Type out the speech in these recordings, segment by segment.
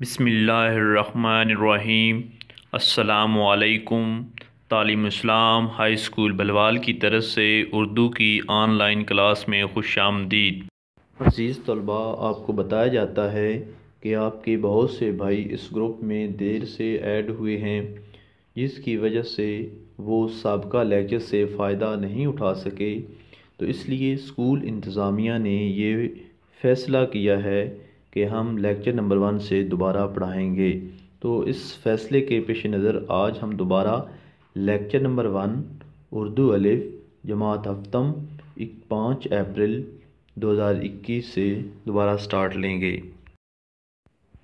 बसमीम् अल्लाम तालीम इस्लाम high school Balwal की तरफ से उर्दू की ऑनलाइन क्लास में खुश आमदीद अजीज़ तलबा आपको बताया जाता है कि आपके बहुत से भाई इस ग्रुप में देर से ऐड हुए हैं जिसकी वजह से वो सबका लेक्चर से फ़ायदा नहीं उठा सके तो इसलिए स्कूल इंतज़ामिया ने ये फ़ैसला किया है कि हम लेक्चर नंबर वन से दोबारा पढ़ाएंगे तो इस फ़ैसले के पेश नज़र आज हम दोबारा लेक्चर नंबर वन उर्दू अलिफ जमात हफ्तम पाँच अप्रैल 2021 से दोबारा स्टार्ट लेंगे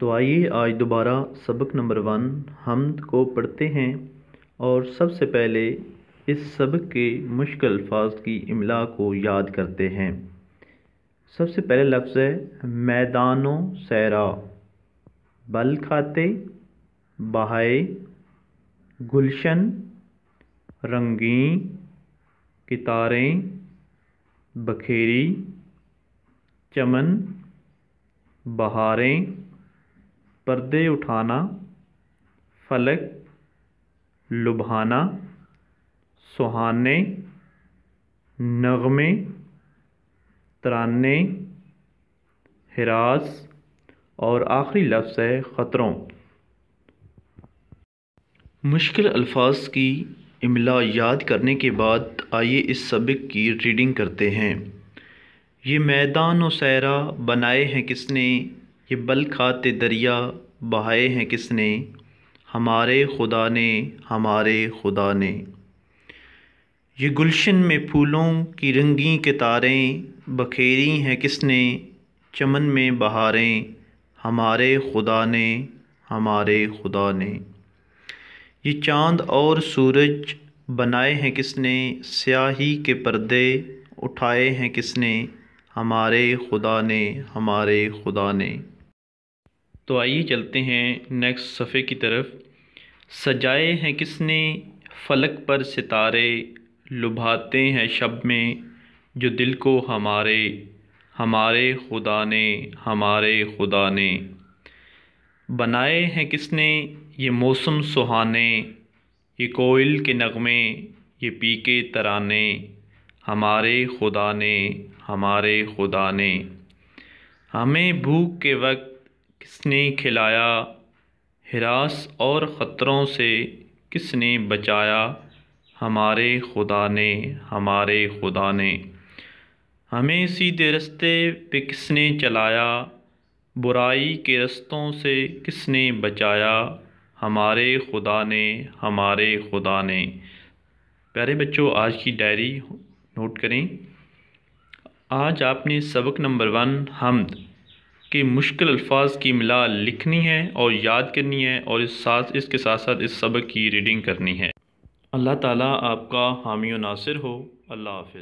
तो आइए आज दोबारा सबक नंबर वन हमद को पढ़ते हैं और सबसे पहले इस सबक के मुश्किल अल्फाज की इमला को याद करते हैं सबसे पहले लफ्ज़ है मैदानों सैरा बल खाते बहाए गुलशन रंगीन कितारें बखेरी चमन बहारें पर्दे उठाना फलक लुभाना सुहाने नगमे तरान्ने हरास और आखिरी लफ्ज़ है ख़तरों मुश्किल अल्फाज की इमला याद करने के बाद आइए इस सबक की रीडिंग करते हैं ये मैदान व सैरा बनाए हैं किसने ये बल खाते दरिया बहाए हैं किसने हमारे खुदा ने हमारे खुदा ने ये गुलशन में फूलों की रंगी के तारें बखेरी हैं किसने चमन में बहारें हमारे खुदा ने हमारे खुदा ने ये चाँद और सूरज बनाए हैं किसने स्याही के पर्दे उठाए हैं किसने हमारे खुदा ने हमारे खुदा ने तो आइए चलते हैं नेक्स्ट सफ़े की तरफ सजाए हैं किसने फलक पर सितारे लुभाते हैं शब में जो दिल को हमारे हमारे खुदा ने हमारे खुदा ने बनाए हैं किसने ये मौसम सुहाने ये कोयल के नगमे ये पी के तराने हमारे खुदा ने हमारे खुदा ने हमें भूख के वक्त किसने खिलाया हिरास और ख़तरों से किसने बचाया हमारे खुदा ने हमारे खुदा ने हमें सीधे रस्ते पे किसने चलाया बुराई के रस्तों से किसने बचाया हमारे खुदा ने हमारे खुदा ने प्यारे बच्चों आज की डायरी नोट करें आज आपने सबक नंबर वन हमद के मुश्किल अल्फाज की मिला लिखनी है और याद करनी है और इस साथ इसके साथ साथ इस सबक की रीडिंग करनी है अल्लाह ताला आपका हामी नासिर हो अल्लाह हाफि